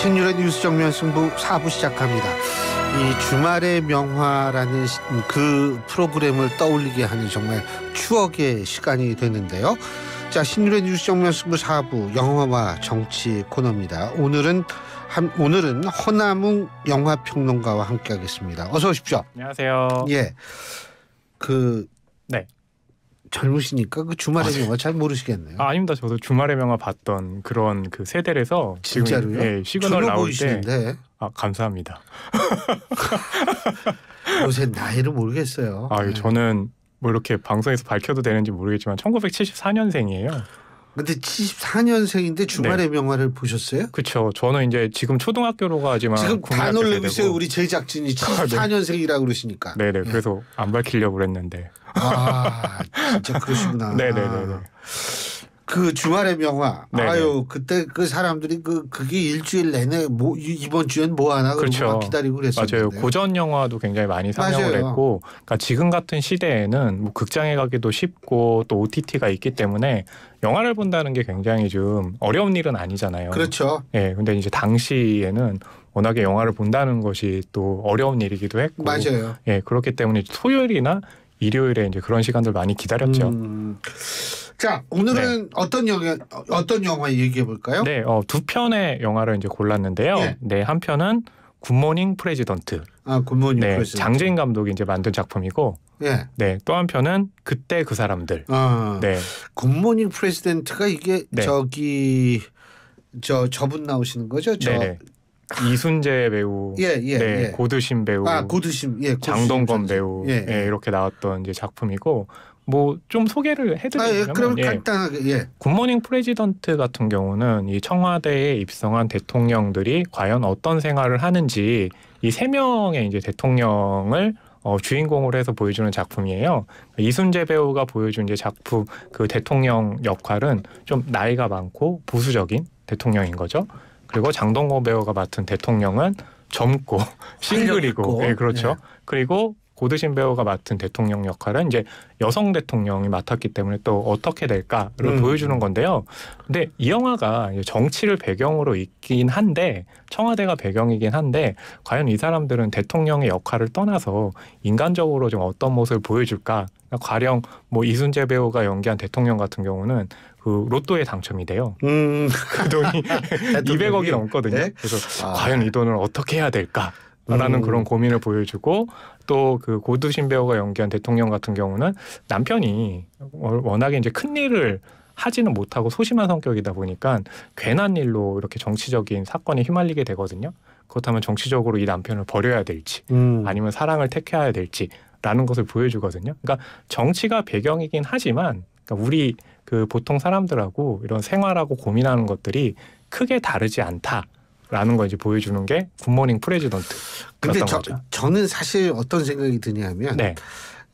신유의 뉴스 정면 승부 4부 시작합니다. 이 주말의 명화라는 그 프로그램을 떠올리게 하는 정말 추억의 시간이 되는데요. 자, 신유의 뉴스 정면 승부 4부 영화와 정치 코너입니다. 오늘은 한, 오늘은 허남웅 영화평론가와 함께하겠습니다. 어서 오십시오. 안녕하세요. 예. 그 젊으시니까 그 주말의 아, 명화 잘 모르시겠네요. 아, 닙니다 저도 주말의 명화 봤던 그런 그 세대에서 진짜로요? 지금, 예, 시그널 나올 보이시는데. 때. 아 감사합니다. 요새 나이를 모르겠어요. 아 네. 저는 뭐 이렇게 방송에서 밝혀도 되는지 모르겠지만 1974년생이에요. 근데 74년생인데 주말에 네. 명화를 보셨어요? 그렇죠. 저는 이제 지금 초등학교로 가지만 지금 다 놀리고 있어요. 우리 제작진이 74년생이라고 아, 그러시니까. 네네. 네. 그래서 안 밝히려고 그랬는데. 아 진짜 그러시구나. 네네네. 그 주말의 명화. 네네. 아유 그때 그 사람들이 그 그게 일주일 내내 뭐 이번 주엔 뭐 하나 그렇죠. 기다리고 그랬었는데. 맞아요. 고전 영화도 굉장히 많이 상영을 맞아요. 했고, 그러니까 지금 같은 시대에는 뭐 극장에 가기도 쉽고 또 OTT가 있기 때문에 영화를 본다는 게 굉장히 좀 어려운 일은 아니잖아요. 그렇죠. 예. 네, 근데 이제 당시에는 워낙에 영화를 본다는 것이 또 어려운 일이기도 했고, 맞아요. 예, 그렇기 때문에 토요일이나 일요일에 이제 그런 시간들 많이 기다렸죠. 음. 자, 오늘은 네. 어떤 영화 어떤 영화 얘기해 볼까요? 네, 어, 두 편의 영화를 이제 골랐는데요. 예. 네, 네한 편은 굿모닝 프레지던트. 아, 굿모닝 네, 프레지던트. 장재인 감독이 이제 만든 작품이고. 예. 네, 또 한편은 그때 그 사람들. 아, 네. 굿모닝 프레지던트가 이게 네. 저기 저 저분 나오시는 거죠? 저 네네. 이순재 배우, 예, 예, 네, 예. 고드심 배우, 아, 고드심, 예, 고드심 장동건 배우, 예, 네, 예. 네, 이렇게 나왔던 이제 작품이고 뭐좀 소개를 해드리면 아, 예, 그럼 예. 간단하게 예. 굿모닝 프레지던트 같은 경우는 이 청와대에 입성한 대통령들이 과연 어떤 생활을 하는지 이 세 명의 이제 대통령을 어, 주인공으로 해서 보여주는 작품이에요. 이순재 배우가 보여준 이제 작품 그 대통령 역할은 좀 나이가 많고 보수적인 대통령인 거죠. 그리고 장동건 배우가 맡은 대통령은 젊고 아, 싱글이고, 예, 그렇죠. 네. 그리고 고드신 배우가 맡은 대통령 역할은 이제 여성 대통령이 맡았기 때문에 또 어떻게 될까를 음. 보여주는 건데요. 근데 이 영화가 정치를 배경으로 있긴 한데 청와대가 배경이긴 한데 과연 이 사람들은 대통령의 역할을 떠나서 인간적으로 좀 어떤 모습을 보여줄까? 가령 뭐 이순재 배우가 연기한 대통령 같은 경우는 그 로또에 당첨이 돼요. 음. 그 돈이 200억이 넘거든요. 네? 그래서 아. 과연 이 돈을 어떻게 해야 될까? 라는 음. 그런 고민을 보여주고 또 그 고두신 배우가 연기한 대통령 같은 경우는 남편이 워낙에 이제 큰 일을 하지는 못하고 소심한 성격이다 보니까 괜한 일로 이렇게 정치적인 사건에 휘말리게 되거든요. 그렇다면 정치적으로 이 남편을 버려야 될지 음. 아니면 사랑을 택해야 될지 라는 것을 보여주거든요. 그러니까 정치가 배경이긴 하지만 그러니까 우리 그 보통 사람들하고 이런 생활하고 고민하는 것들이 크게 다르지 않다. 라는 걸 이제 보여주는 게 굿모닝 프레지던트. 근데 저, 거죠. 저는 사실 어떤 생각이 드냐면 네.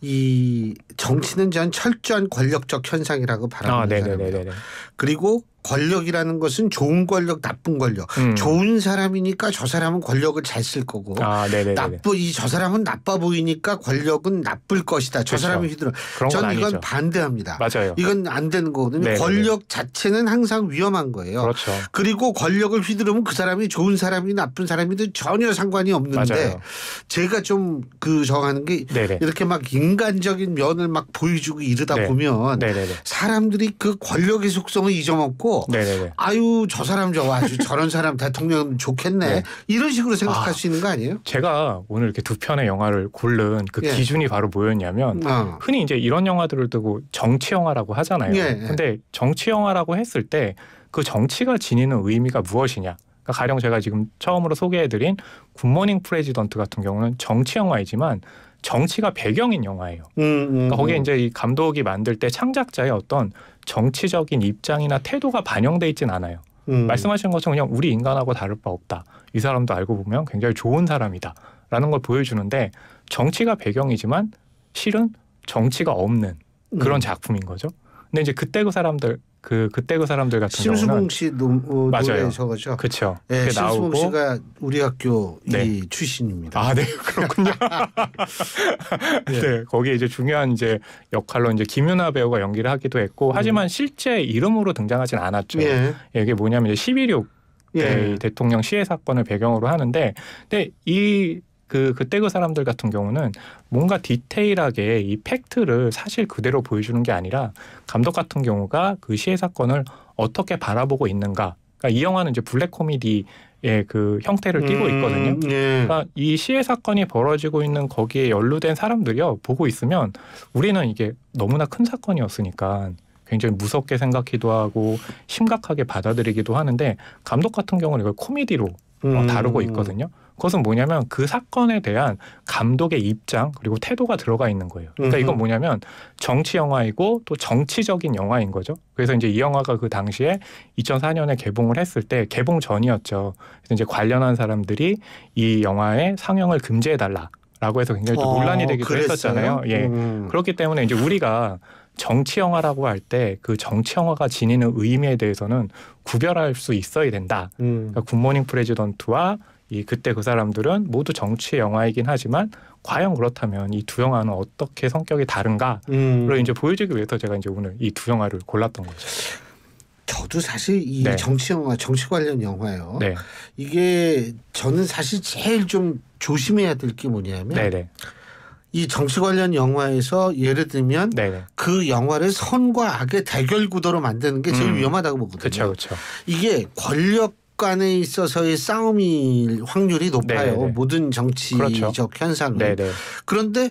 이 정치는 전 철저한 권력적 현상이라고 아, 바라보는 아, 사람이에요. 네, 그리고 권력이라는 것은 좋은 권력, 나쁜 권력. 음. 좋은 사람이니까 저 사람은 권력을 잘 쓸 거고 아, 나쁘 이저 사람은 나빠 보이니까 권력은 나쁠 것이다. 저 그렇죠. 사람이 휘둘러. 저는 이건 반대합니다. 맞아요. 이건 안 되는 거거든요. 네네네. 권력 자체는 항상 위험한 거예요. 그렇죠. 그리고 권력을 휘두르면 그 사람이 좋은 사람이 나쁜 사람이든 전혀 상관이 없는데 맞아요. 제가 좀 그 정하는 게 네네. 이렇게 막 인간적인 면을 막 보여주고 이러다 네. 보면 네네네. 사람들이 그 권력의 속성을 잊어먹고 네네네. 아유 저 사람 저거 아주 저런 사람 대통령 좋겠네 네. 이런 식으로 생각할 아, 수 있는 거 아니에요? 제가 오늘 이렇게 두 편의 영화를 고른 그 예. 기준이 바로 뭐였냐면 어. 흔히 이제 이런 영화들을 두고 정치 영화라고 하잖아요. 예, 예. 근데 정치 영화라고 했을 때 그 정치가 지니는 의미가 무엇이냐? 그러니까 가령 제가 지금 처음으로 소개해드린 굿모닝 프레지던트 같은 경우는 정치 영화이지만 정치가 배경인 영화예요. 음, 음, 그러니까 거기에 음. 이제 이 감독이 만들 때 창작자의 어떤 정치적인 입장이나 태도가 반영돼 있진 않아요. 음. 말씀하신 것처럼 그냥 우리 인간하고 다를 바 없다. 이 사람도 알고 보면 굉장히 좋은 사람이다. 라는 걸 보여주는데 정치가 배경이지만 실은 정치가 없는 그런 음. 작품인 거죠. 근데 이제 그때 그 사람들 그 그때 그 사람들 같은 심수봉 경우는 심수봉 씨 노, 어, 맞아 저거죠. 그렇죠. 네, 심수봉 나오고. 씨가 우리 학교 네. 이 출신입니다. 아, 네, 그렇군요. 네. 네, 거기에 이제 중요한 이제 역할로 이제 김윤아 배우가 연기를 하기도 했고, 하지만 음. 실제 이름으로 등장하진 않았죠. 예. 예 이게 뭐냐면 이제 11.6 예. 대통령 시해 사건을 배경으로 하는데, 근데 이그 그때 그 사람들 같은 경우는 뭔가 디테일하게 이 팩트를 사실 그대로 보여주는 게 아니라 감독 같은 경우가 그 시해 사건을 어떻게 바라보고 있는가. 그러니까 이 영화는 이제 블랙 코미디 의그 형태를 띠고 음, 있거든요. 음, 예. 그러니까 이 시해 사건이 벌어지고 있는 거기에 연루된 사람들이요 보고 있으면 우리는 이게 너무나 큰 사건이었으니까 굉장히 무섭게 생각기도 하고 심각하게 받아들이기도 하는데 감독 같은 경우는 이걸 코미디로 어, 음. 다루고 있거든요. 그것은 뭐냐면 그 사건에 대한 감독의 입장 그리고 태도가 들어가 있는 거예요. 그러니까 이건 뭐냐면 정치 영화이고 또 정치적인 영화인 거죠. 그래서 이제 이 영화가 그 당시에 2004년에 개봉을 했을 때 개봉 전이었죠. 그래서 이제 관련한 사람들이 이 영화의 상영을 금지해 달라. 라고 해서 굉장히 또 어, 논란이 아, 되기도 했었잖아요. 예. 음. 그렇기 때문에 이제 우리가 정치 영화라고 할 때 그 정치 영화가 지니는 의미에 대해서는 구별할 수 있어야 된다. 음. 그러니까 굿모닝 프레지던트와 이 그때 그 사람들은 모두 정치 영화이긴 하지만 과연 그렇다면 이 두 영화는 어떻게 성격이 다른가를 음. 이제 보여주기 위해서 제가 이제 오늘 이 두 영화를 골랐던 거죠. 저도 사실 이 네. 정치 영화, 정치 관련 영화요. 네. 이게 저는 사실 제일 좀 조심해야 될 게 뭐냐면 네네. 네. 이 정치 관련 영화에서 예를 들면 네네. 네. 그 영화를 선과 악의 대결 구도로 만드는 게 제일 음. 위험하다고 보거든요. 그렇죠, 그렇죠. 이게 권력 간에 있어서의 싸움일 확률이 높아요. 네네. 네, 네. 모든 정치적 그렇죠. 현상은. 네, 그런데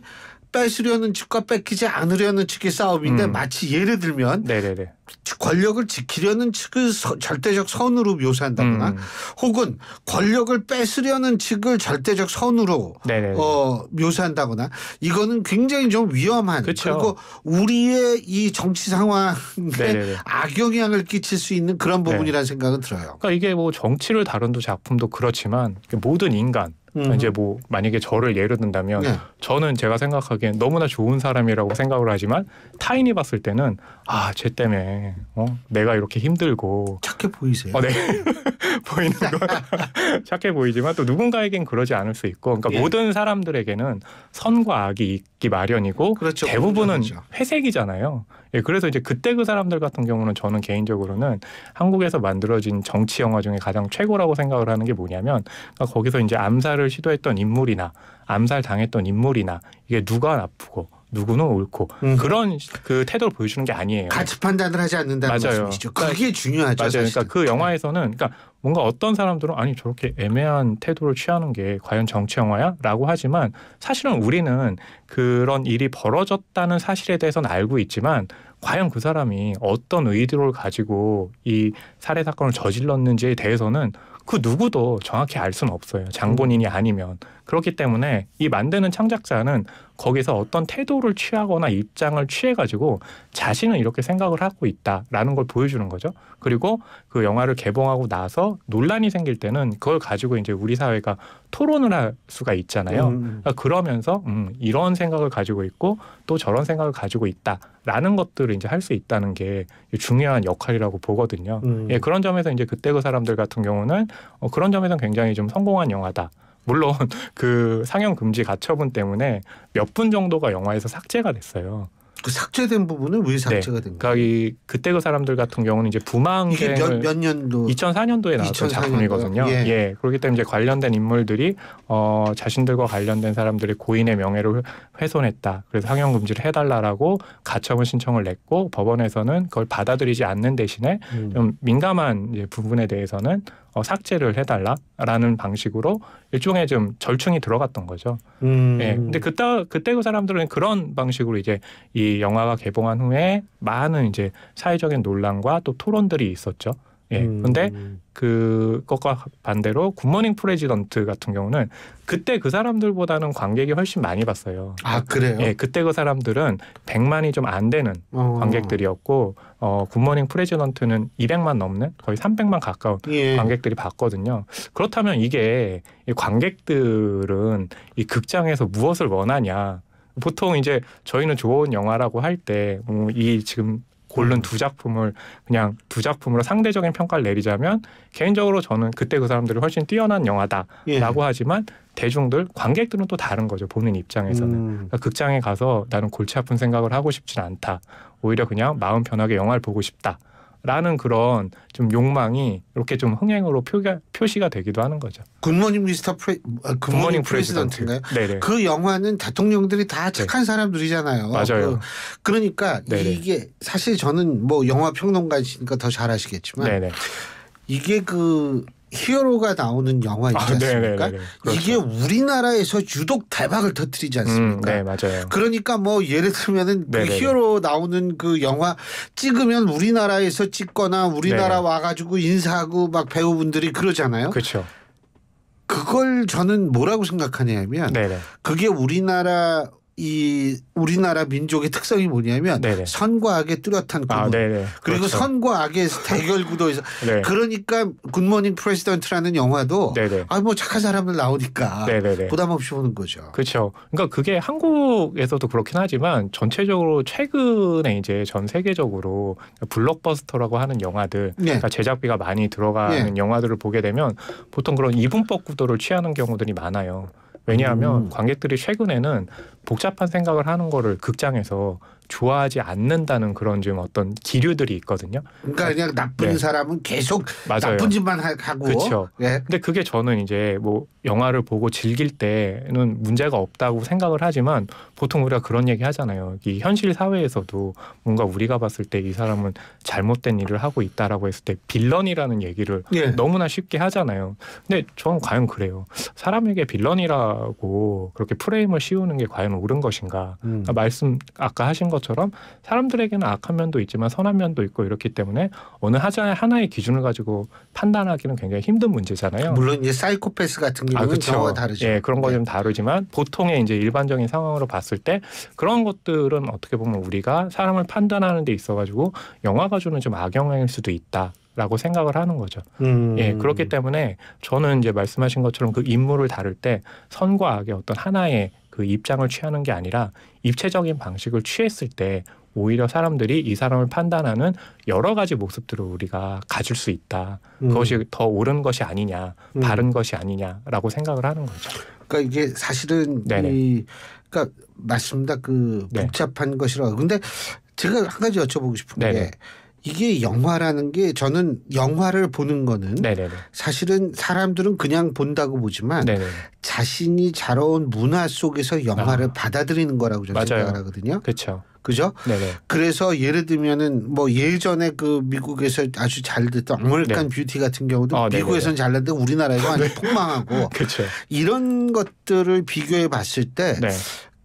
뺏으려는 측과 뺏기지 않으려는 측의 싸움인데 음. 마치 예를 들면 네네네. 권력을 지키려는 측을 서, 절대적 선으로 묘사한다거나 음. 혹은 권력을 뺏으려는 측을 절대적 선으로 어, 묘사한다거나 이거는 굉장히 좀 위험한 그쵸. 그리고 우리의 이 정치 상황에 악영향을 끼칠 수 있는 그런 네. 부분이라는 네. 생각은 들어요. 그러니까 이게 뭐 정치를 다룬 작품도 그렇지만 모든 인간 음. 이제 뭐 만약에 저를 예를 든다면 네. 저는 제가 생각하기엔 너무나 좋은 사람이라고 생각을 하지만 타인이 봤을 때는 아, 쟤 때문에 어? 내가 이렇게 힘들고 착해 보이세요. 어, 네. 보이는 건 착해 보이지만 또 누군가에겐 그러지 않을 수 있고 그러니까 예. 모든 사람들에게는 선과 악이 있고 기 마련이고 그렇죠, 그렇죠. 대부분은 그렇죠. 회색이잖아요. 예, 그래서 이제 그때 그 사람들 같은 경우는 저는 개인적으로는 한국에서 만들어진 정치 영화 중에 가장 최고라고 생각을 하는 게 뭐냐면 그러니까 거기서 이제 암살을 시도했던 인물이나 암살 당했던 인물이나 이게 누가 나쁘고 누구는 옳고 음. 그런 그 태도를 보여주는 게 아니에요. 가치 판단을 하지 않는다는 맞아요. 말씀이시죠. 그러니까 그게 중요하죠. 맞아요. 그러니까 사실은. 그러니까 그 영화에서는 그러니까 뭔가 어떤 사람들은 아니 저렇게 애매한 태도를 취하는 게 과연 정치 영화야?라고 하지만 사실은 우리는 그런 일이 벌어졌다는 사실에 대해서는 알고 있지만 과연 그 사람이 어떤 의도를 가지고 이 살해 사건을 저질렀는지에 대해서는 그 누구도 정확히 알 수는 없어요. 장본인이 음. 아니면 그렇기 때문에 이 만드는 창작자는 거기서 어떤 태도를 취하거나 입장을 취해가지고 자신은 이렇게 생각을 하고 있다라는 걸 보여주는 거죠. 그리고 그 영화를 개봉하고 나서 논란이 생길 때는 그걸 가지고 이제 우리 사회가 토론을 할 수가 있잖아요. 음. 그러니까 그러면서 음, 이런 생각을 가지고 있고 또 저런 생각을 가지고 있다라는 것들을 이제 할 수 있다는 게 중요한 역할이라고 보거든요. 음. 예, 그런 점에서 이제 그때 그 사람들 같은 경우는 어, 그런 점에서 굉장히 좀 성공한 영화다. 물론 그 상영 금지 가처분 때문에 몇 분 정도가 영화에서 삭제가 됐어요. 그 삭제된 부분은 왜 네. 삭제가 네. 된 그러니까 거예요? 그러니까 그때 그 사람들 같은 경우는 이제 부망쟁 몇, 몇 년도 2004년도에 나왔던 2004년도요? 작품이거든요. 예. 예. 그렇기 때문에 이제 관련된 인물들이 어, 자신들과 관련된 사람들이 고인의 명예를 훼손했다. 그래서 상영 금지를 해달라라고 가처분 신청을 냈고 법원에서는 그걸 받아들이지 않는 대신에 음. 좀 민감한 이제 부분에 대해서는 어, 삭제를 해달라라는 방식으로 일종의 좀 절충이 들어갔던 거죠. 음. 예. 근데 그때 그때 그 사람들은 그런 방식으로 이제 이 영화가 개봉한 후에 많은 이제 사회적인 논란과 또 토론들이 있었죠. 예. 음. 근데 그것과 반대로 굿모닝 프레지던트 같은 경우는 그때 그 사람들보다는 관객이 훨씬 많이 봤어요. 아 그래요? 예, 그때 그 사람들은 100만이 좀 안 되는 어. 관객들이었고 어, 굿모닝 프레지던트는 200만 넘는 거의 300만 가까운 예. 관객들이 봤거든요. 그렇다면 이게 이 관객들은 이 극장에서 무엇을 원하냐 보통 이제 저희는 좋은 영화라고 할 때이 음, 지금 고른 두 작품을 그냥 두 작품으로 상대적인 평가를 내리자면 개인적으로 저는 그때 그 사람들이 훨씬 뛰어난 영화다라고 예. 하지만 대중들 관객들은 또 다른 거죠 보는 입장에서는 음. 그러니까 극장에 가서 나는 골치 아픈 생각을 하고 싶진 않다 오히려 그냥 마음 편하게 영화를 보고 싶다 라는 그런 좀 욕망이 이렇게 좀 흥행으로 표가, 표시가 되기도 하는 거죠. 굿모닝 미스터 프레 굿모닝, 프레지던트인가요? 네네. 그 영화는 대통령들이 다 네. 착한 네. 사람들이잖아요. 맞아요. 그, 러니까 이게 사실 저는 뭐 영화 평론가이시니까 더 잘 아시겠지만 네네. 이게 그 히어로가 나오는 영화 있지 아, 네, 네, 않습니까? 아, 그렇죠. 이게 우리나라에서 유독 대박을 터뜨리지 음, 않습니까? 음, 네, 맞아요. 그러니까 뭐 예를 들면은 그 히어로 나오는 그 영화 찍으면 우리나라에서 찍거나 우리나라 와 가지고 인사하고 막 배우분들이 그러잖아요. 그렇죠. 그걸 저는 뭐라고 생각하냐면 네네. 그게 우리나라 이 우리나라 민족의 특성이 뭐냐면 네네. 선과 악의 뚜렷한 아, 구분 아, 그리고 그렇죠. 선과 악의 대결 구도에서 네. 그러니까 굿모닝 프레시던트라는 영화도 아 뭐 착한 사람들 나오니까 네네네. 부담 없이 보는 거죠. 그렇죠. 그러니까 그게 한국에서도 그렇긴 하지만 전체적으로 최근에 이제 전 세계적으로 블록버스터라고 하는 영화들 네. 그러니까 제작비가 많이 들어가는 네. 영화들을 보게 되면 보통 그런 이분법 구도를 취하는 경우들이 많아요. 왜냐하면 음. 관객들이 최근에는 복잡한 생각을 하는 거를 극장에서 좋아하지 않는다는 그런 지금 어떤 기류들이 있거든요. 그러니까 그냥 나쁜 네. 사람은 계속 맞아요. 나쁜 짓만 하고. 그렇죠. 예. 근데 그게 저는 이제 뭐 영화를 보고 즐길 때는 문제가 없다고 생각을 하지만 보통 우리가 그런 얘기 하잖아요. 이 현실 사회에서도 뭔가 우리가 봤을 때 이 사람은 잘못된 일을 하고 있다라고 했을 때 빌런이라는 얘기를 예. 너무나 쉽게 하잖아요. 근데 저는 과연 그래요. 사람에게 빌런이라고 그렇게 프레임을 씌우는 게 과연 옳은 것인가? 음. 말씀 아까 하신 것 것처럼 사람들에게는 악한 면도 있지만 선한 면도 있고 이렇기 때문에 어느 하자 하나의 기준을 가지고 판단하기는 굉장히 힘든 문제잖아요. 물론 이제 사이코패스 같은 경우는 아, 그렇죠. 다르죠. 예, 그런 거좀 네. 다르지만 보통의 이제 일반적인 상황으로 봤을 때 그런 것들은 어떻게 보면 우리가 사람을 판단하는 데 있어 가지고 영화가 주는 좀 악영향일 수도 있다. 라고 생각을 하는 거죠. 음. 예, 그렇기 때문에 저는 이제 말씀하신 것처럼 그 인물을 다룰 때 선과 악의 어떤 하나의 그 입장을 취하는 게 아니라 입체적인 방식을 취했을 때 오히려 사람들이 이 사람을 판단하는 여러 가지 모습들을 우리가 가질 수 있다. 음. 그것이 더 옳은 것이 아니냐, 음. 바른 것이 아니냐라고 생각을 하는 거죠. 그러니까 이게 사실은 네네. 이 그러니까 맞습니다. 그 네. 복잡한 네. 것이라. 근데 제가 한 가지 여쭤보고 싶은 네. 게 이게 영화라는 게 저는 영화를 보는 거는 네네네. 사실은 사람들은 그냥 본다고 보지만 네네. 자신이 자라온 문화 속에서 영화를 아. 받아들이는 거라고 저는 맞아요. 생각을 하거든요. 그렇죠. 그죠? 네네. 그래서 예를 들면은 뭐 예전에 그 미국에서 아주 잘 됐던 아메리칸 네. 뷰티 같은 경우도 어, 아, 미국에서는 잘 났는데 우리나라에서 완전 폭망하고 그쵸. 이런 것들을 비교해 봤을 때 네.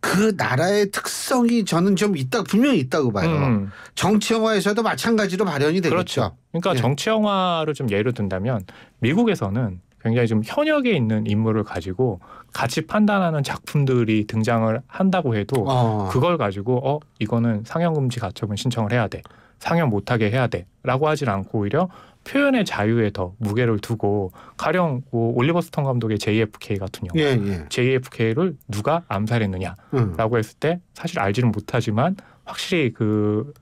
그 나라의 특성이 저는 좀 있다 분명히 있다고 봐요. 음. 정치 영화에서도 마찬가지로 발현이 되겠죠. 그렇죠. 그러니까 네. 예. 정치 영화를 좀 예로 든다면 미국에서는 굉장히 좀 현역에 있는 인물을 가지고 같이 판단하는 작품들이 등장을 한다고 해도 어. 그걸 가지고 어 이거는 상영 금지 가처분 신청을 해야 돼. 상영 못하게 해야 돼라고 하질 않고 오히려 표현의 자유에 더 무게를 두고 가령 뭐 올리버 스턴 감독의 JFK 같은 영화 예, 예. JFK를 누가 암살했느냐라고 음. 했을 때 사실 알지는 못하지만 확실히 그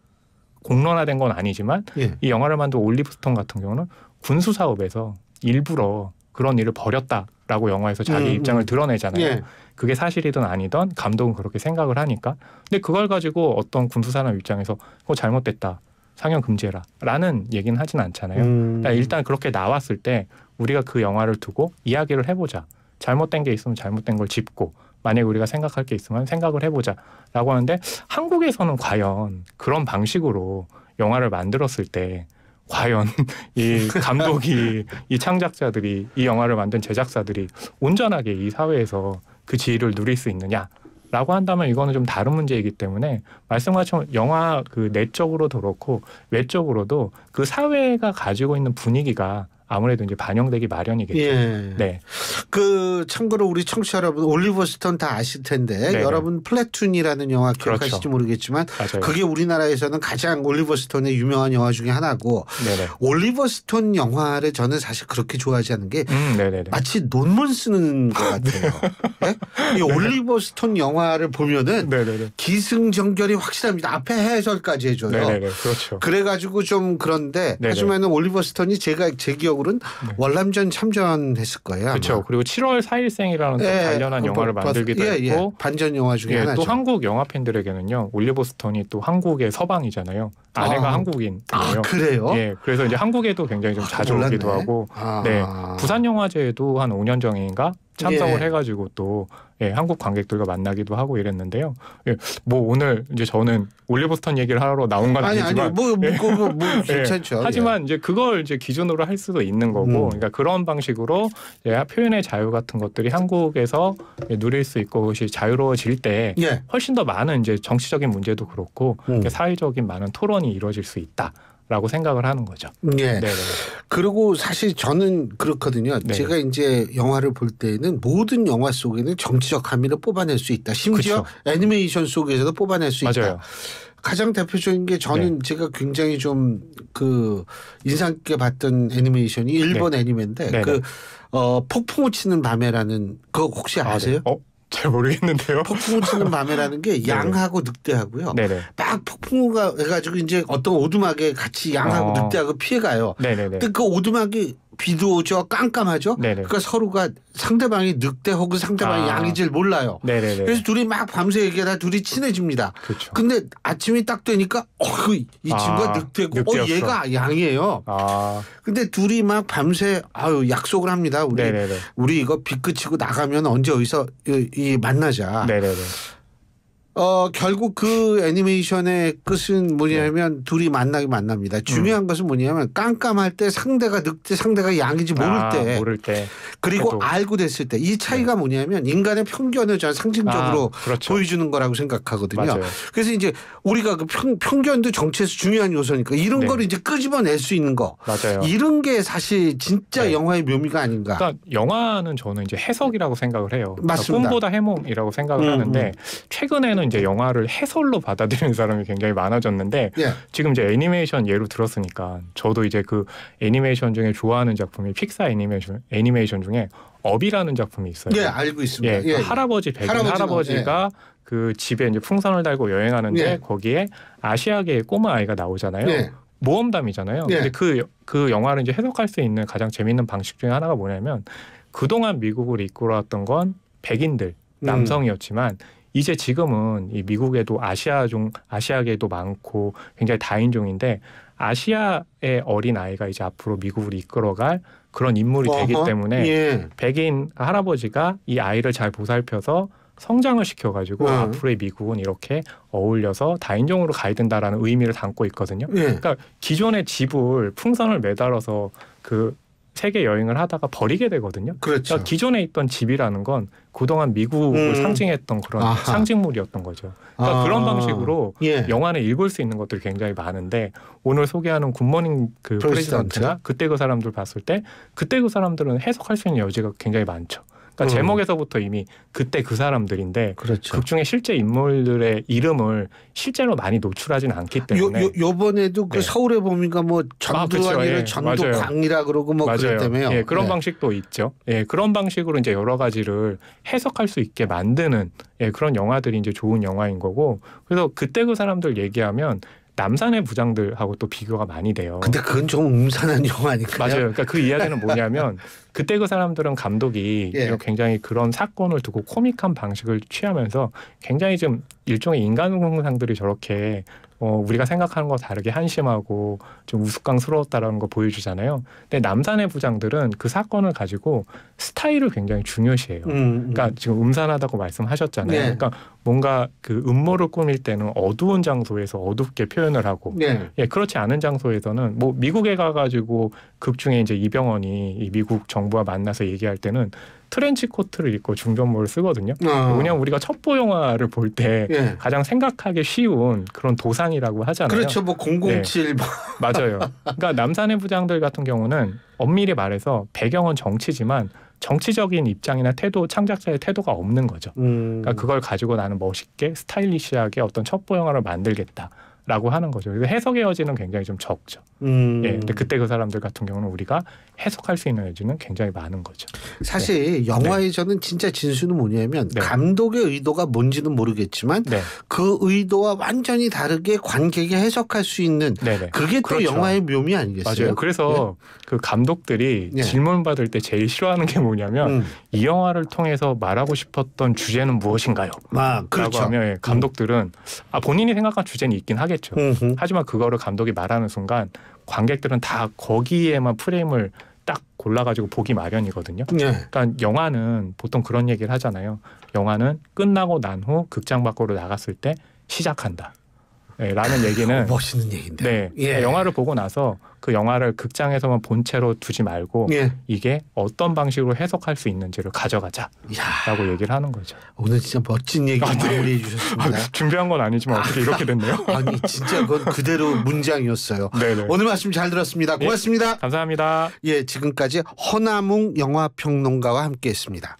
공론화된 건 아니지만 예. 이 영화를 만든 올리버 스턴 같은 경우는 군수 사업에서 일부러 그런 일을 벌였다라고 영화에서 자기 음, 음. 입장을 음. 드러내잖아요. 예. 그게 사실이든 아니든 감독은 그렇게 생각을 하니까. 근데 그걸 가지고 어떤 군수사람 입장에서 어 잘못됐다. 상영 금지해라라는 얘기는 하진 않잖아요. 음. 그러니까 일단 그렇게 나왔을 때 우리가 그 영화를 두고 이야기를 해보자. 잘못된 게 있으면 잘못된 걸 짚고 만약에 우리가 생각할 게 있으면 생각을 해보자라고 하는데 한국에서는 과연 그런 방식으로 영화를 만들었을 때 과연 이 감독이 이 창작자들이 이 영화를 만든 제작사들이 온전하게 이 사회에서 그 지위를 누릴 수 있느냐 라고 한다면 이거는 좀 다른 문제이기 때문에 말씀하신 영화 그 내적으로도 그렇고 외적으로도 그 사회가 가지고 있는 분위기가 아무래도 이제 반영되기 마련이겠죠. 예. 네. 그 참고로 우리 청취자 여러분 올리버 스톤 다 아실 텐데 네네. 여러분 플래툰이라는 영화 그렇죠. 기억하실지 모르겠지만 맞아요. 그게 우리나라에서는 가장 올리버 스톤의 유명한 영화 중에 하나고 네네. 올리버 스톤 영화를 저는 사실 그렇게 좋아하지 않는게 음, 마치 논문 쓰는 것 아, 네. 같아요. 네? 이 올리버 스톤 영화를 보면은 네네 기승전결이 확실합니다. 앞에 해설까지 해줘요. 그렇죠. 그래가지고 좀 그런데 하지만은 올리버 스톤이 제가 제 기억 기본으로는 네. 월남전 참전했을 거예요. 그렇죠. 아마. 그리고 7월 4일생이라는 예, 관련한 영화를 바, 만들기도 예, 예. 했고 예. 반전 영화 중에 예, 하나죠. 또 한국 영화 팬들에게는요. 올리버스턴이 또 한국의 서방이잖아요. 아내가 아, 한국인. 아, 그래요? 예. 그래서 이제 한국에도 굉장히 좀 아, 자주 아, 오기도 하고. 아. 네. 부산 영화제에도 한 5년 전인가 참석을 예. 해가지고 또 예, 한국 관객들과 만나기도 하고 이랬는데요. 예, 뭐 오늘 이제 저는 올리버스턴 얘기를 하러 나온 건 아니, 지만 아니, 뭐, 뭐, 예. 뭐, 뭐, 뭐 괜찮죠. 예. 하지만 이제 그걸 이제 기준으로 할 수도 있는 거고, 음. 그러니까 그런 방식으로 예, 표현의 자유 같은 것들이 한국에서 예, 누릴 수 있고 그것이 자유로워질 때 훨씬 더 많은 이제 정치적인 문제도 그렇고 음. 사회적인 많은 토론이 이루어질 수 있다. 라고 생각을 하는 거죠. 네. 네 그리고 사실 저는 그렇거든요. 네. 제가 이제 영화를 볼 때에는 모든 영화 속에는 정치적 함의를 뽑아낼 수 있다. 심지어 그쵸. 애니메이션 속에서도 뽑아낼 수 맞아요. 있다. 가장 대표적인 게 저는 네. 제가 굉장히 좀 그 인상 깊게 봤던 애니메이션이 네. 일본 네. 애니메인데 그 어, 폭풍을 치는 밤에라는 그거 혹시 아세요? 아, 네. 어, 잘 모르겠는데요. 폭풍우 치는 밤에라는 게 양하고 늑대하고요. 네네. 막 폭풍우가 해가지고 이제 어떤 오두막에 같이 양하고 아. 늑대하고 피해가요. 네네네. 근데 그 오두막이 비도 오죠. 깜깜하죠. 네네. 그러니까 서로가 상대방이 늑대 혹은 상대방이 아. 양이질 몰라요. 네네네. 그래서 둘이 막 밤새 얘기하다 둘이 친해집니다. 그쵸. 그렇죠. 근데 아침이 딱 되니까 어이 이 친구가 아. 늑대고 어 얘가 양이에요. 아. 근데 둘이 막 밤새 아유 약속을 합니다. 우리 네네네. 우리 이거 비 그치고 나가면 언제 어디서 이, 이 만나자. 네네네. 어, 결국 그 애니메이션의 끝은 뭐냐면 네. 둘이 만나기 만납니다. 중요한 음. 것은 뭐냐면 깜깜할 때 상대가 늑대 상대가 양인지 모를 아, 때 모를 때 그리고 그래도. 알고 됐을 때 이 차이가 네. 뭐냐면 인간의 편견을 전 상징적으로 아, 그렇죠. 보여주는 거라고 생각하거든요. 맞아요. 그래서 이제 우리가 그 편, 편견도 정체에서 중요한 요소니까 이런 네. 걸 이제 끄집어낼 수 있는 거 맞아요. 이런 게 사실 진짜 네. 영화의 묘미가 아닌가. 그러니까 영화는 저는 이제 해석이라고 생각을 해요. 그러니까 맞습니다. 꿈보다 해몽이라고 생각을 음, 하는데 음. 최근에는 이제 영화를 해설로 받아들이는 사람이 굉장히 많아졌는데 예. 지금 이제 애니메이션 예로 들었으니까 저도 이제 그 애니메이션 중에 좋아하는 작품이 픽사 애니메이션 애니메이션 중에 업이라는 작품이 있어요. 예, 알고 있습니다. 예, 예. 그 예, 할아버지 백인 할아버지가 그 집에 이제 풍선을 달고 여행하는데 예. 거기에 아시아계의 꼬마 아이가 나오잖아요. 예. 모험담이잖아요. 근데 그그 그 영화를 이제 해석할 수 있는 가장 재밌는 방식 중에 하나가 뭐냐면 그동안 미국을 이끌어왔던 건 백인들 음. 남성이었지만 음. 이제 지금은 이 미국에도 아시아종 아시아계도 많고 굉장히 다인종인데 아시아의 어린 아이가 이제 앞으로 미국을 이끌어갈 그런 인물이 어허? 되기 때문에 예. 백인 할아버지가 이 아이를 잘 보살펴서 성장을 시켜가지고 음. 앞으로의 미국은 이렇게 어울려서 다인종으로 가야 된다라는 의미를 담고 있거든요. 예. 그러니까 기존의 집을 풍선을 매달아서 그 세계 여행을 하다가 버리게 되거든요. 그러니까 그렇죠. 그러니까 기존에 있던 집이라는 건 그동안 미국을 음. 상징했던 그런 아하. 상징물이었던 거죠. 그러니까 아. 그런 방식으로 예. 영화는 읽을 수 있는 것들이 굉장히 많은데 오늘 소개하는 굿모닝 그 프레지던트가 그때 그 사람들 봤을 때 그때 그 사람들은 해석할 수 있는 여지가 굉장히 많죠. 그러니까 음. 제목에서부터 이미 그때 그 사람들인데 그렇죠. 극중에 실제 인물들의 이름을 실제로 많이 노출하지는 않기 때문에 요, 번에도그 네. 예. 서울의 봄인가 뭐 전두환이를 아, 예. 전두광이라 그러고 뭐 그랬다며요. 예, 그런 네. 방식도 있죠. 예, 그런 방식으로 이제 여러 가지를 해석할 수 있게 만드는 예, 그런 영화들이 이제 좋은 영화인 거고 그래서 그때 그 사람들 얘기하면 남산의 부장들하고 또 비교가 많이 돼요. 근데 그건 좀 음산한 영화 아닌요 맞아요. 그러니까 그 이야기는 뭐냐면 그때 그 사람들은 감독이 예. 굉장히 그런 사건을 두고 코믹한 방식을 취하면서 굉장히 좀 일종의 인간 형상들이 저렇게 어, 우리가 생각하는 거 다르게 한심하고 좀 우스꽝스러웠다라는 거 보여주잖아요. 근데 남산의 부장들은 그 사건을 가지고 스타일을 굉장히 중요시해요. 음, 음. 그러니까 지금 음산하다고 말씀하셨잖아요. 네. 그러니까 뭔가 그 음모를 꾸밀 때는 어두운 장소에서 어둡게 표현을 하고 네. 예, 그렇지 않은 장소에서는 뭐 미국에 가가지고 극 중에 이제 이병헌이 이 미국 정부와 만나서 얘기할 때는 트렌치 코트를 입고 중전모를 쓰거든요. 아. 왜냐하면 우리가 첩보 영화를 볼때 예. 가장 생각하기 쉬운 그런 도상이라고 하잖아요. 그렇죠. 뭐 007. 네. 뭐. 맞아요. 그러니까 남산의 부장들 같은 경우는 엄밀히 말해서 배경은 정치지만 정치적인 입장이나 태도, 창작자의 태도가 없는 거죠. 음. 그러니까 그걸 가지고 나는 멋있게 스타일리시하게 어떤 첩보 영화를 만들겠다. 라고 하는 거죠. 해석의 여지는 굉장히 좀 적죠. 음. 예, 근데 그때 그 사람들 같은 경우는 우리가 해석할 수 있는 여지는 굉장히 많은 거죠. 사실 네. 영화에서는 네. 진짜 진수는 뭐냐면 네. 감독의 의도가 뭔지는 모르겠지만 네. 그 의도와 완전히 다르게 관객이 해석할 수 있는 네, 네. 그게 그렇죠. 영화의 묘미 아니겠어요? 맞아요. 그래서 그 감독들이 질문 받을 때 제일 싫어하는 게 뭐냐면 음. 이 영화를 통해서 말하고 싶었던 주제는 무엇인가요? 아, 그렇죠. 라고 하면 예, 음. 감독들은 아, 본인이 생각한 주제는 있긴 하겠죠. 음흠. 하지만 그거를 감독이 말하는 순간 관객들은 다 거기에만 프레임을 딱 골라가지고 보기 마련이거든요. 네. 그러니까 영화는 보통 그런 얘기를 하잖아요. 영화는 끝나고 난 후 극장 밖으로 나갔을 때 시작한다. 네, 라는 아, 얘기는 멋있는 얘기인데. 네, 예. 영화를 보고 나서 그 영화를 극장에서만 본체로 두지 말고 예. 이게 어떤 방식으로 해석할 수 있는지를 가져가자라고 야 얘기를 하는 거죠. 오늘 진짜 멋진 얘기 아, 네. 마무리해 아, 주셨습니다. 준비한 건 아니지만 아. 어떻게 이렇게 됐네요. 아니 진짜 그건 그대로 문장이었어요. 네네. 오늘 말씀 잘 들었습니다. 네. 고맙습니다. 예, 감사합니다. 예 지금까지 허나뭉 영화평론가와 함께했습니다.